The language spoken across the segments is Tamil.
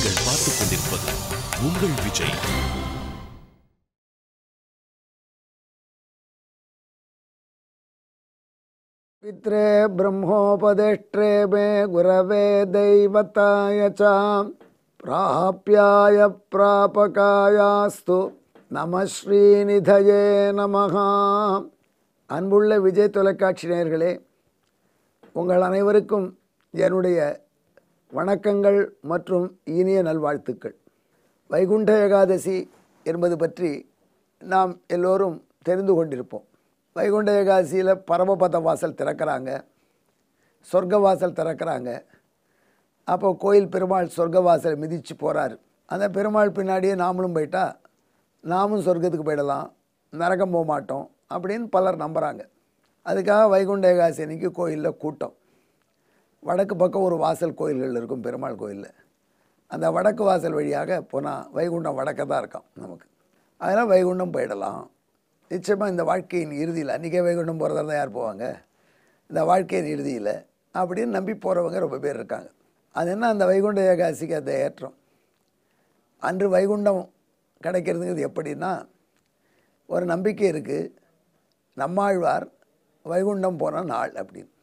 நீங்கள் பார்த்துக் கொண்டிருப்பது உங்கள் விஜய் பித்ரே பிரம்மோபதிஷ்டே மே குரவே தெய்வத்தாய பிராபியாய பிராபகாயாஸ்து நம ஸ்ரீநிதயே நமகா அன்புள்ள விஜய் தொலைக்காட்சி உங்கள் அனைவருக்கும் என்னுடைய வணக்கங்கள் மற்றும் இனிய நல்வாழ்த்துக்கள் வைகுண்ட ஏகாதசி என்பது பற்றி நாம் எல்லோரும் தெரிந்து கொண்டிருப்போம் வைகுண்ட ஏகாதசியில் பரமபத வாசல் திறக்கிறாங்க சொர்க்க வாசல் திறக்கிறாங்க அப்போ கோயில் பெருமாள் சொர்க்க வாசல் மிதித்து போகிறார் அந்த பெருமாள் பின்னாடியே நாமளும் போயிட்டால் நாமும் சொர்க்கத்துக்கு போயிடலாம் நரகம் போக மாட்டோம் அப்படின்னு பலர் நம்புகிறாங்க அதுக்காக வைகுண்ட ஏகாசி அன்னைக்கு கோயிலில் கூட்டம் வடக்கு பக்கம் ஒரு வாசல் கோயில்கள் இருக்கும் பெருமாள் கோயிலில் அந்த வடக்கு வாசல் வழியாக போனால் வைகுண்டம் வடக்க தான் இருக்கும் நமக்கு அதனால் வைகுண்டம் போயிடலாம் நிச்சயமாக இந்த வாழ்க்கையின் இறுதியில் அன்றைக்கே வைகுண்டம் போகிறதா தான் யார் போவாங்க இந்த வாழ்க்கையின் இறுதியில் அப்படின்னு நம்பி போகிறவங்க ரொம்ப பேர் இருக்காங்க அது என்ன அந்த வைகுண்ட ஏகாசிக்கு அந்த ஏற்றம் அன்று வைகுண்டம் கிடைக்கிறதுங்கிறது எப்படின்னா ஒரு நம்பிக்கை இருக்குது நம்மாழ்வார் வைகுண்டம் போன நாள் அப்படின்னு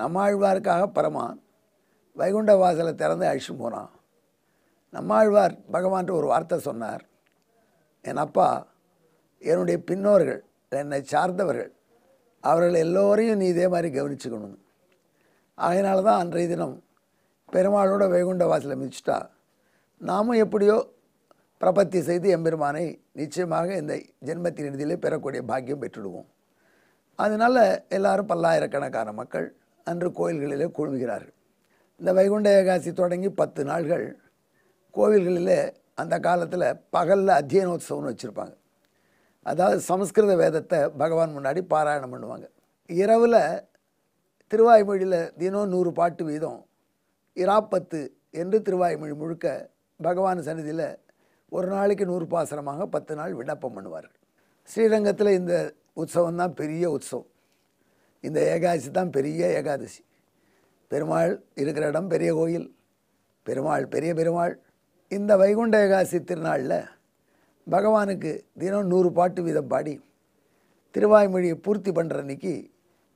நம்மாழ்வாருக்காக பரமான் வைகுண்ட வாசலை திறந்து அழிச்சு போனான் நம்மாழ்வார் பகவான் ஒரு வார்த்தை சொன்னார் என் அப்பா என்னுடைய பின்னோர்கள் என்னை சார்ந்தவர்கள் அவர்கள் எல்லோரையும் நீ இதே மாதிரி கவனிச்சுக்கணும் அதனால தான் அன்றைய தினம் பெருமாளோட வைகுண்ட வாசலை மிதிச்சிட்டா நாமும் எப்படியோ பிரபத்தி செய்து எம்பெருமானை நிச்சயமாக இந்த ஜென்மத்தின் இறுதியிலே பெறக்கூடிய பாக்கியம் பெற்றுடுவோம் அதனால் எல்லாரும் பல்லாயிரக்கணக்கான மக்கள் அன்று கோயில்களிலே குழுமுகிறார்கள் இந்த வைகுண்ட ஏகாசி தொடங்கி பத்து நாள்கள் கோவில்களில் அந்த காலத்தில் பகலில் அத்தியனோத்சவம்னு வச்சுருப்பாங்க அதாவது சமஸ்கிருத வேதத்தை பகவான் முன்னாடி பாராயணம் பண்ணுவாங்க இரவில் திருவாய்மொழியில் தினம் நூறு பாட்டு வீதம் இராப்பத்து என்று திருவாய்மொழி முழுக்க பகவான் சன்னதியில் ஒரு நாளைக்கு நூறு பாசனமாக பத்து நாள் விண்ணப்பம் பண்ணுவார்கள் ஸ்ரீரங்கத்தில் இந்த உற்சவம் தான் பெரிய உற்சவம் இந்த ஏகாதசி தான் பெரிய ஏகாதசி பெருமாள் இருக்கிற இடம் பெரிய கோயில் பெருமாள் பெரிய பெருமாள் இந்த வைகுண்ட ஏகாசி திருநாளில் பகவானுக்கு தினம் நூறு பாட்டு வீதம் பாடி திருவாய்மொழியை பூர்த்தி பண்ணுற அன்னைக்கு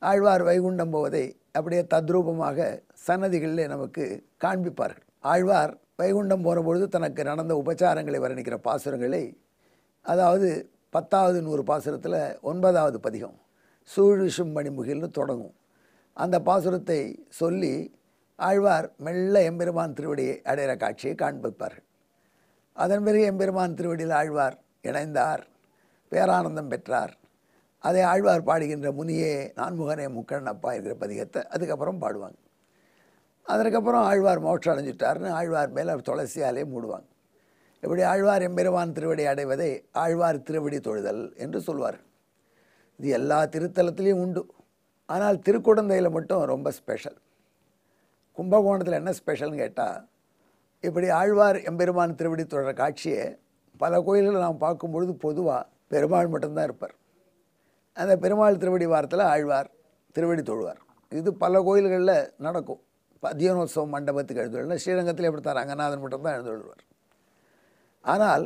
ஆழ்வார் வைகுண்டம் போவதை அப்படியே தத்ரூபமாக சன்னதிகளில் நமக்கு காண்பிப்பார்கள் ஆழ்வார் வைகுண்டம் போகிறபொழுது தனக்கு நடந்த உபச்சாரங்களை வர்ணிக்கிற பாசுரங்களை அதாவது பத்தாவது நூறு பாசுரத்தில் ஒன்பதாவது பதிகம் சூழிஷும் மணிமுகில்னு தொடங்கும் அந்த பாசுரத்தை சொல்லி ஆழ்வார் மெல்ல எம்பெருமான் திருவடியை அடைகிற காட்சியை காண்பிப்பார்கள் அதன் பிறகு எம்பெருமான் திருவடியில் ஆழ்வார் இணைந்தார் பேரானந்தம் பெற்றார் அதை ஆழ்வார் பாடுகின்ற முனியே நான்முகனே முக்கன் அப்பா என்கிற பதிகத்தை அதுக்கப்புறம் பாடுவாங்க அதற்கப்புறம் ஆழ்வார் மோட்சம் அடைஞ்சிட்டார்னு ஆழ்வார் மேலே துளசியாலே மூடுவாங்க இப்படி ஆழ்வார் எம்பெருமான் திருவடி அடைவதை ஆழ்வார் திருவடி தொழுதல் என்று சொல்வார்கள் இது எல்லா திருத்தலத்துலேயும் உண்டு ஆனால் திருக்குடந்தையில் மட்டும் ரொம்ப ஸ்பெஷல் கும்பகோணத்தில் என்ன ஸ்பெஷல்னு கேட்டால் இப்படி ஆழ்வார் எம்பெருமான் திருவடி தொடர காட்சியை பல கோயில்களை நாம் பார்க்கும்பொழுது பொதுவாக பெருமாள் மட்டும்தான் இருப்பார் அந்த பெருமாள் திருவடி வாரத்தில் ஆழ்வார் திருவடி தொழுவார் இது பல கோயில்களில் நடக்கும் பத்தியனோத்சவம் மண்டபத்துக்கு எழுந்துள்ளன ஸ்ரீரங்கத்தில் எப்படி தான் ரங்கநாதன் மட்டும்தான் எழுந்துள்ளுவார் ஆனால்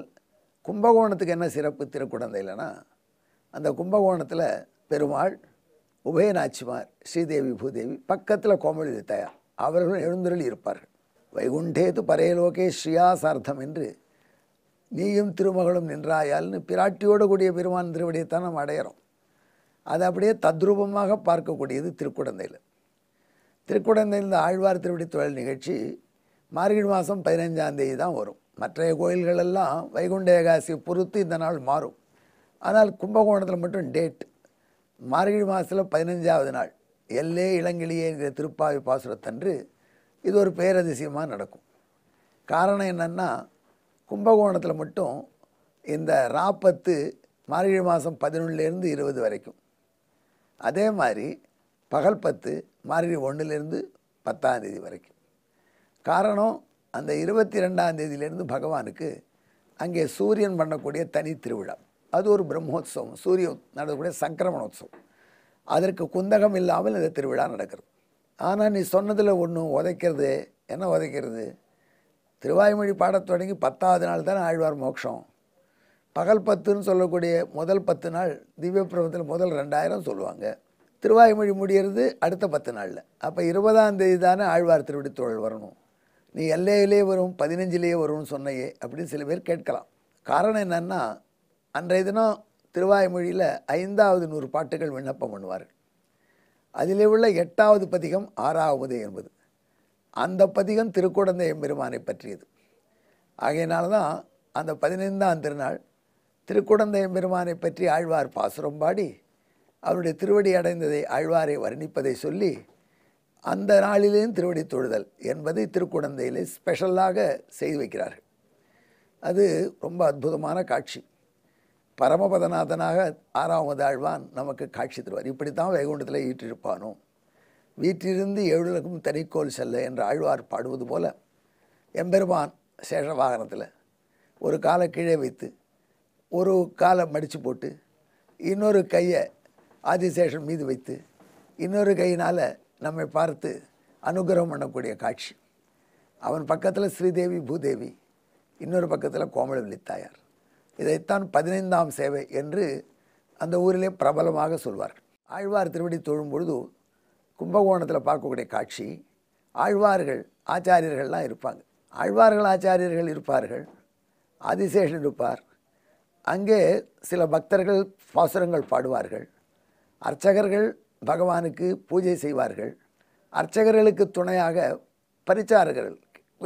கும்பகோணத்துக்கு என்ன சிறப்பு இல்லைன்னா அந்த கும்பகோணத்தில் பெருமாள் உபயநாச்சிமார் ஸ்ரீதேவி பூதேவி பக்கத்தில் கோமளி தயார் அவர்களும் எழுந்தருளி இருப்பார்கள் வைகுண்டேது பரையலோகே ஸ்ரீயாசார்த்தம் என்று நீயும் திருமகளும் நின்றாயால்னு பிராட்டியோடு கூடிய பெருமான் திருவடியைத்தான் நம்ம அடையிறோம் அது அப்படியே தத்ரூபமாக பார்க்கக்கூடியது திருக்குடந்தையில் திருக்குடந்தையில் இந்த ஆழ்வார் திருவடி தொழில் நிகழ்ச்சி மார்கழி மாதம் பதினஞ்சாந்தேதி தேதி தான் வரும் மற்ற கோயில்களெல்லாம் வைகுண்ட ஏகாசியை பொறுத்து இந்த நாள் மாறும் ஆனால் கும்பகோணத்தில் மட்டும் டேட் மார்கழி மாதத்தில் பதினஞ்சாவது நாள் எல்லே இளங்கிலேயே என்கிற திருப்பாவி பாசுரத்தன்று இது ஒரு பேரதிசயமாக நடக்கும் காரணம் என்னென்னா கும்பகோணத்தில் மட்டும் இந்த ராப்பத்து மார்கழி மாதம் பதினொன்றுலேருந்து இருபது வரைக்கும் அதே மாதிரி பகல் பத்து மார்கழி ஒன்றுலேருந்து பத்தாந்தேதி வரைக்கும் காரணம் அந்த இருபத்தி ரெண்டாந்தேதியிலேருந்து பகவானுக்கு அங்கே சூரியன் பண்ணக்கூடிய தனி திருவிழா அது ஒரு பிரம்மோத்சவம் சூரிய நடக்கக்கூடிய சங்கிரமணோத்சவம் அதற்கு குந்தகம் இல்லாமல் இந்த திருவிழா நடக்கிறது ஆனால் நீ சொன்னதில் ஒன்று உதைக்கிறது என்ன உதைக்கிறது திருவாய்மொழி பாடத் தொடங்கி பத்தாவது நாள் தானே ஆழ்வார் மோட்சம் பகல் பத்துன்னு சொல்லக்கூடிய முதல் பத்து நாள் திவ்ய பிரபத்தில் முதல் ரெண்டாயிரம் சொல்லுவாங்க திருவாய்மொழி முடிகிறது அடுத்த பத்து நாளில் அப்போ இருபதாம் தேதி தானே ஆழ்வார் திருவிடி தோழல் வரணும் நீ எல்லையிலே வரும் பதினஞ்சிலேயே வரும்னு சொன்னையே அப்படின்னு சில பேர் கேட்கலாம் காரணம் என்னென்னா அன்றைய தினம் திருவாய்மொழியில் ஐந்தாவது நூறு பாட்டுகள் விண்ணப்பம் பண்ணுவார்கள் அதிலே உள்ள எட்டாவது பதிகம் ஆறாவது என்பது அந்த பதிகம் திருக்குடந்தை எம்பெருமானை பற்றியது ஆகையினால தான் அந்த பதினைந்தாம் திருநாள் திருக்குடந்தை எம்பெருமானை பற்றி ஆழ்வார் பாசுரம் பாடி அவருடைய திருவடி அடைந்ததை ஆழ்வாரை வர்ணிப்பதை சொல்லி அந்த நாளிலேயும் திருவடி தொழுதல் என்பதை திருக்குடந்தையிலே ஸ்பெஷலாக செய்து வைக்கிறார்கள் அது ரொம்ப அற்புதமான காட்சி பரமபதநாதனாக ஆறாவது ஆழ்வான் நமக்கு காட்சி தருவார் இப்படித்தான் வைகுண்டத்தில் ஈற்றிருப்பானோ வீட்டிலிருந்து எழுநருக்கும் தனிக்கோல் செல்ல என்று ஆழ்வார் பாடுவது போல எம்பெருமான் சேஷ வாகனத்தில் ஒரு காலை கீழே வைத்து ஒரு காலை மடித்து போட்டு இன்னொரு கையை ஆதிசேஷன் மீது வைத்து இன்னொரு கையினால் நம்மை பார்த்து அனுகிரகம் பண்ணக்கூடிய காட்சி அவன் பக்கத்தில் ஸ்ரீதேவி பூதேவி இன்னொரு பக்கத்தில் கோமலவல்லி தாயார் இதைத்தான் பதினைந்தாம் சேவை என்று அந்த ஊரிலே பிரபலமாக சொல்வார்கள் ஆழ்வார் திருவடி தொழும்பொழுது கும்பகோணத்தில் பார்க்கக்கூடிய காட்சி ஆழ்வார்கள் ஆச்சாரியர்கள்லாம் இருப்பாங்க ஆழ்வார்கள் ஆச்சாரியர்கள் இருப்பார்கள் ஆதிசேஷன் இருப்பார் அங்கே சில பக்தர்கள் பாசுரங்கள் பாடுவார்கள் அர்ச்சகர்கள் பகவானுக்கு பூஜை செய்வார்கள் அர்ச்சகர்களுக்கு துணையாக பரிச்சாரர்கள்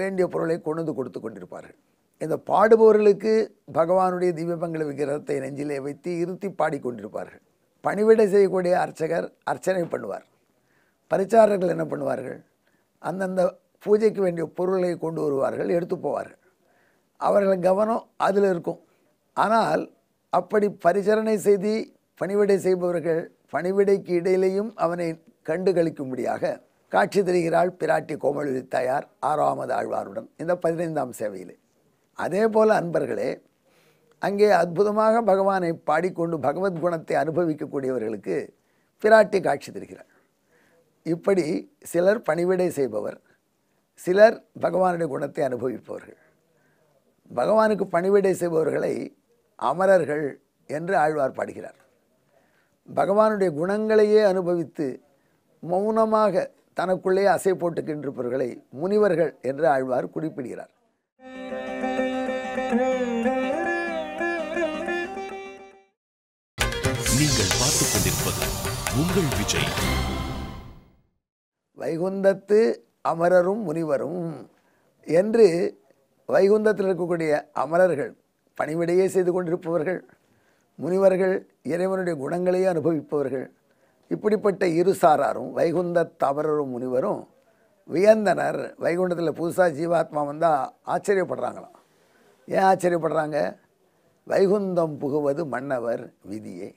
வேண்டிய பொருளை கொண்டு கொடுத்து கொண்டிருப்பார்கள் இந்த பாடுபவர்களுக்கு பகவானுடைய தீபங்கள விக்கிரகத்தை நெஞ்சிலே வைத்து இருத்தி பாடிக்கொண்டிருப்பார்கள் பணிவிடை செய்யக்கூடிய அர்ச்சகர் அர்ச்சனை பண்ணுவார் பரிச்சாரர்கள் என்ன பண்ணுவார்கள் அந்தந்த பூஜைக்கு வேண்டிய பொருளை கொண்டு வருவார்கள் எடுத்து போவார்கள் அவர்கள் கவனம் அதில் இருக்கும் ஆனால் அப்படி பரிசரணை செய்து பணிவிடை செய்பவர்கள் பணிவிடைக்கு இடையிலேயும் அவனை கண்டு கழிக்கும்படியாக காட்சி தருகிறாள் பிராட்டி கோமலி தாயார் ஆறாமது ஆழ்வாருடன் இந்த பதினைந்தாம் சேவையிலே அதே போல் அன்பர்களே அங்கே அற்புதமாக பகவானை பாடிக்கொண்டு பகவத் குணத்தை அனுபவிக்கக்கூடியவர்களுக்கு பிராட்டி காட்சி தருகிறார் இப்படி சிலர் பணிவிடை செய்பவர் சிலர் பகவானுடைய குணத்தை அனுபவிப்பவர்கள் பகவானுக்கு பணிவிடை செய்பவர்களை அமரர்கள் என்று ஆழ்வார் பாடுகிறார் பகவானுடைய குணங்களையே அனுபவித்து மௌனமாக தனக்குள்ளே அசை போட்டுக்கின்றவர்களை முனிவர்கள் என்று ஆழ்வார் குறிப்பிடுகிறார் நீங்கள் பார்த்துக் கொண்டிருப்பது உங்கள் விஜய் வைகுந்தத்து அமரரும் முனிவரும் என்று வைகுந்தத்தில் இருக்கக்கூடிய அமரர்கள் பணிவிடையே செய்து கொண்டிருப்பவர்கள் முனிவர்கள் இறைவனுடைய குணங்களையே அனுபவிப்பவர்கள் இப்படிப்பட்ட இரு சாராரும் வைகுந்த தவறரும் முனிவரும் வியந்தனர் வைகுண்டத்தில் புதுசாக ஜீவாத்மா வந்தால் ஆச்சரியப்படுறாங்களாம் ஏன் ஆச்சரியப்படுறாங்க வைகுந்தம் புகுவது மன்னவர் விதியை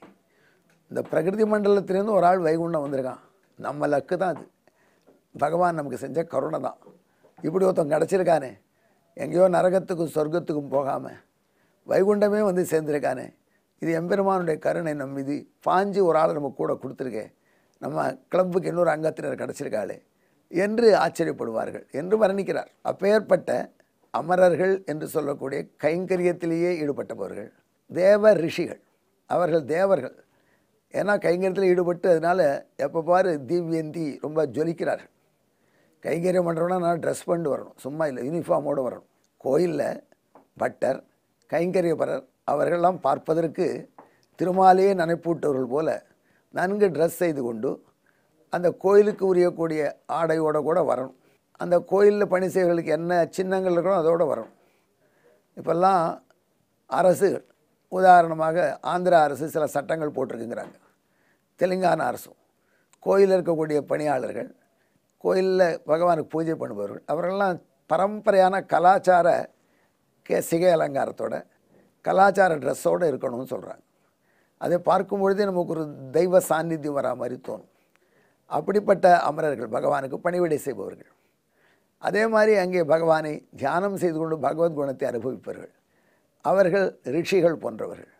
இந்த பிரகிருதி மண்டலத்திலேருந்து ஒரு ஆள் வைகுண்டம் வந்திருக்கான் நம்ம லக்கு தான் அது பகவான் நமக்கு செஞ்ச கருணை தான் இப்படி ஒருத்தன் கிடச்சிருக்கானே எங்கேயோ நரகத்துக்கும் சொர்க்கத்துக்கும் போகாமல் வைகுண்டமே வந்து சேர்ந்துருக்கானே இது எம்பெருமானுடைய கருணை நம் இது பாஞ்சு ஒரு ஆள் நம்ம கூட கொடுத்துருக்கேன் நம்ம கிளப்புக்கு இன்னொரு அங்கத்தினர் கிடச்சிருக்காளே என்று ஆச்சரியப்படுவார்கள் என்று வர்ணிக்கிறார் அப்பேற்பட்ட அமரர்கள் என்று சொல்லக்கூடிய கைங்கரியத்திலேயே ஈடுபட்டவர்கள் தேவ ரிஷிகள் அவர்கள் தேவர்கள் ஏன்னா கைங்கரியத்தில் ஈடுபட்டு அதனால் எப்போ பாரு தீவியந்தி ரொம்ப ஜொலிக்கிறார்கள் கைங்கரியம் பண்ணுறோம்னா நான் ட்ரெஸ் பண்ணிட்டு வரணும் சும்மா இல்லை யூனிஃபார்மோடு வரணும் கோயிலில் பட்டர் கைங்கரியபரர் அவர்களெல்லாம் பார்ப்பதற்கு திருமாலையே நினைப்பூட்டவர்கள் போல் நன்கு ட்ரெஸ் செய்து கொண்டு அந்த கோயிலுக்கு உரியக்கூடிய ஆடையோடு கூட வரணும் அந்த கோயிலில் பணி செய்வர்களுக்கு என்ன சின்னங்கள் இருக்கணும் அதோடு வரணும் இப்போல்லாம் அரசுகள் உதாரணமாக ஆந்திர அரசு சில சட்டங்கள் போட்டிருக்குங்கிறாங்க தெலுங்கானா அரசும் கோயிலில் இருக்கக்கூடிய பணியாளர்கள் கோயிலில் பகவானுக்கு பூஜை பண்ணுபவர்கள் அவர்கள்லாம் பரம்பரையான கலாச்சார கே சிகை அலங்காரத்தோட கலாச்சார ட்ரெஸ்ஸோடு இருக்கணும்னு சொல்கிறாங்க அதை பார்க்கும் பொழுதே நமக்கு ஒரு தெய்வ சாநித்தியம் வரா மாதிரி தோணும் அப்படிப்பட்ட அமரர்கள் பகவானுக்கு பணிவிடை செய்பவர்கள் அதே மாதிரி அங்கே பகவானை தியானம் செய்து கொண்டு பகவத் குணத்தை அனுபவிப்பார்கள் அவர்கள் ரிஷிகள் போன்றவர்கள்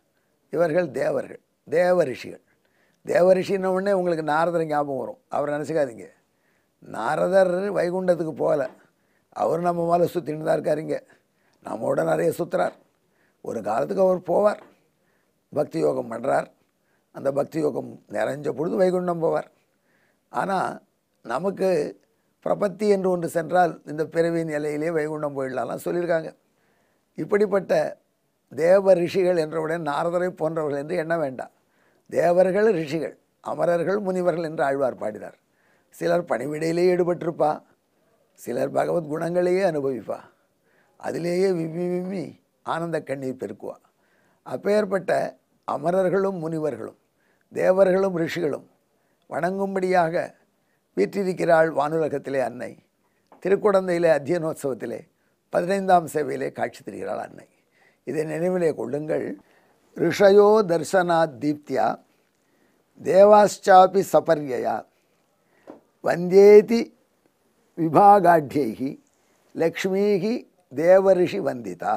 இவர்கள் தேவர்கள் தேவ ரிஷிகள் தேவ ரிஷின்ன உடனே உங்களுக்கு நாரதர் ஞாபகம் வரும் அவர் நினச்சிக்காதீங்க நாரதர் வைகுண்டத்துக்கு போகலை அவர் நம்ம மேலே சுற்றின்னு தான் இருக்காருங்க நம்மோட நிறைய சுற்றுறார் ஒரு காலத்துக்கு அவர் போவார் பக்தி யோகம் பண்ணுறார் அந்த பக்தி யோகம் நிறைஞ்ச பொழுது வைகுண்டம் போவார் ஆனால் நமக்கு பிரபத்தி என்று ஒன்று சென்றால் இந்த பிறவி நிலையிலே வைகுண்டம் போயிடலாம் சொல்லியிருக்காங்க இப்படிப்பட்ட தேவ ரிஷிகள் என்றவுடன் நாரதரை போன்றவர்கள் என்று எண்ண வேண்டாம் தேவர்கள் ரிஷிகள் அமரர்கள் முனிவர்கள் என்று ஆழ்வார் பாடினார் சிலர் பணிவிடையிலேயே ஈடுபட்டிருப்பா சிலர் பகவத் குணங்களையே அனுபவிப்பா அதிலேயே விம்மி விம்மி ஆனந்த கண்ணீர் பெருக்குவா அப்பேற்பட்ட அமரர்களும் முனிவர்களும் தேவர்களும் ரிஷிகளும் வணங்கும்படியாக வீற்றிருக்கிறாள் வானுலகத்திலே அன்னை திருக்குடந்தையிலே அத்தியனோத்சவத்திலே பதினைந்தாம் சேவையிலே காட்சி தருகிறாள் அன்னை இதை நினைவிலே கொள்ளுங்கள் ரிஷயோ தர்சனாத் தீப்தியா தேவாஷாபி சபர்யா வந்தேதி விபாகாட்யேகி லக்ஷ்மீகி தேவரிஷி வந்திதா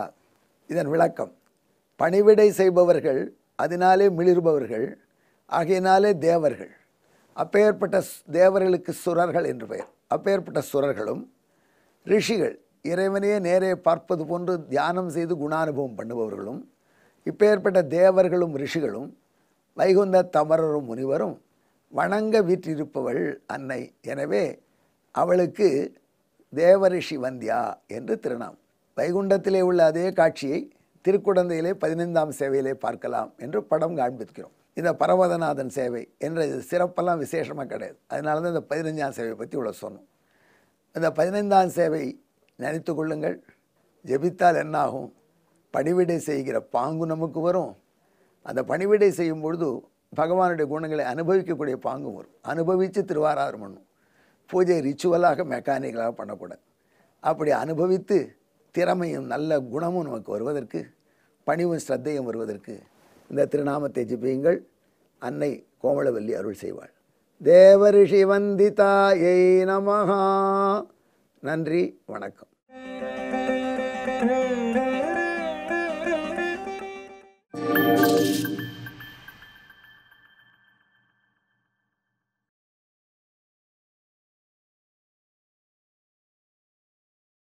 இதன் விளக்கம் பணிவிடை செய்பவர்கள் அதனாலே மிளிர்பவர்கள் ஆகையினாலே தேவர்கள் அப்பேற்பட்ட தேவர்களுக்கு சுரர்கள் என்று பெயர் அப்பேற்பட்ட சுரர்களும் ரிஷிகள் இறைவனையே நேரே பார்ப்பது போன்று தியானம் செய்து குணானுபவம் பண்ணுபவர்களும் இப்பேற்பட்ட தேவர்களும் ரிஷிகளும் வைகுந்த தமரரும் முனிவரும் வணங்க வீற்றிருப்பவள் அன்னை எனவே அவளுக்கு தேவரிஷி வந்தியா என்று திருநாம் வைகுண்டத்திலே உள்ள அதே காட்சியை திருக்குடந்தையிலே பதினைந்தாம் சேவையிலே பார்க்கலாம் என்று படம் காண்பிக்கிறோம் இந்த பரவதநாதன் சேவை என்ற இது சிறப்பெல்லாம் விசேஷமாக கிடையாது அதனால தான் இந்த பதினைஞ்சாம் சேவை பற்றி இவ்வளோ சொன்னோம் இந்த பதினைந்தாம் சேவை நினைத்து கொள்ளுங்கள் ஜெபித்தால் என்னாகும் பணிவிடை செய்கிற பாங்கு நமக்கு வரும் அந்த பணிவிடை செய்யும் பொழுது பகவானுடைய குணங்களை அனுபவிக்கக்கூடிய பாங்கும் வரும் அனுபவித்து திருவாராதம் பண்ணும் பூஜை ரிச்சுவலாக மெக்கானிக்கலாக பண்ணக்கூடாது அப்படி அனுபவித்து திறமையும் நல்ல குணமும் நமக்கு வருவதற்கு பணிவும் ஸ்ரத்தையும் வருவதற்கு இந்த திருநாமத்தை ஜிப்பியுங்கள் அன்னை கோமளவல்லி அருள் செய்வாள் தேவரிஷி வந்திதாயை நமஹா நன்றி வணக்கம் Thank you.